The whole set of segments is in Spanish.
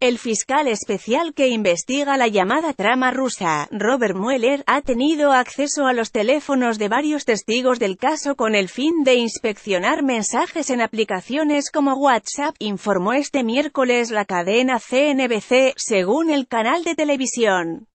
El fiscal especial que investiga la llamada trama rusa, Robert Mueller, ha tenido acceso a los teléfonos de varios testigos del caso con el fin de inspeccionar mensajes en aplicaciones como WhatsApp, informó este miércoles la cadena CNBC, según el canal de televisión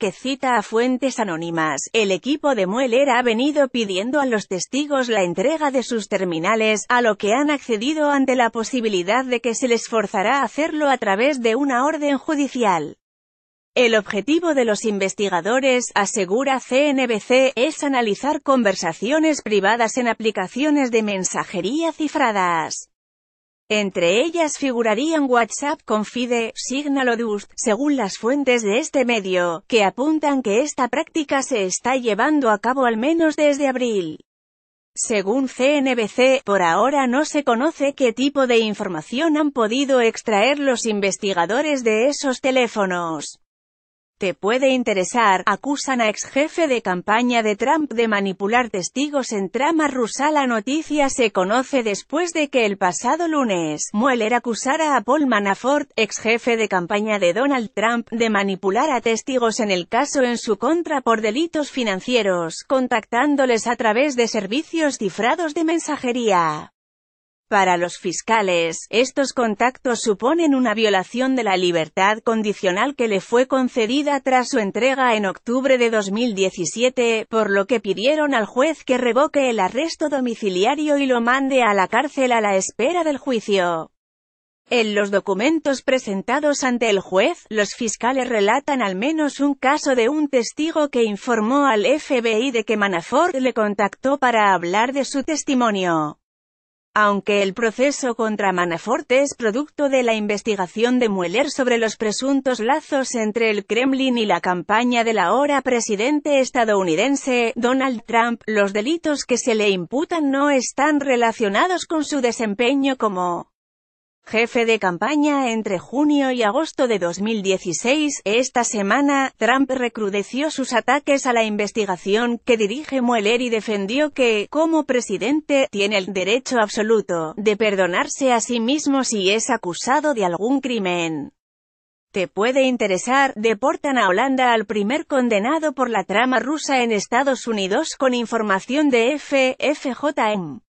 que cita a fuentes anónimas, el equipo de Mueller ha venido pidiendo a los testigos la entrega de sus terminales, a lo que han accedido ante la posibilidad de que se les forzará a hacerlo a través de una orden judicial. El objetivo de los investigadores, asegura CNBC, es analizar conversaciones privadas en aplicaciones de mensajería cifradas. Entre ellas figurarían WhatsApp Confide, Signal o Dust, según las fuentes de este medio, que apuntan que esta práctica se está llevando a cabo al menos desde abril. Según CNBC, por ahora no se conoce qué tipo de información han podido extraer los investigadores de esos teléfonos te puede interesar, acusan a ex jefe de campaña de Trump de manipular testigos en trama rusa. La noticia se conoce después de que el pasado lunes, Mueller acusara a Paul Manafort, ex jefe de campaña de Donald Trump, de manipular a testigos en el caso en su contra por delitos financieros, contactándoles a través de servicios cifrados de mensajería. Para los fiscales, estos contactos suponen una violación de la libertad condicional que le fue concedida tras su entrega en octubre de 2017, por lo que pidieron al juez que revoque el arresto domiciliario y lo mande a la cárcel a la espera del juicio. En los documentos presentados ante el juez, los fiscales relatan al menos un caso de un testigo que informó al FBI de que Manafort le contactó para hablar de su testimonio. Aunque el proceso contra Manafort es producto de la investigación de Mueller sobre los presuntos lazos entre el Kremlin y la campaña del ahora presidente estadounidense, Donald Trump, los delitos que se le imputan no están relacionados con su desempeño como jefe de campaña entre junio y agosto de 2016. Esta semana, Trump recrudeció sus ataques a la investigación que dirige Mueller y defendió que, como presidente, tiene el derecho absoluto de perdonarse a sí mismo si es acusado de algún crimen. Te puede interesar, deportan a Holanda al primer condenado por la trama rusa en Estados Unidos con información de FFJM.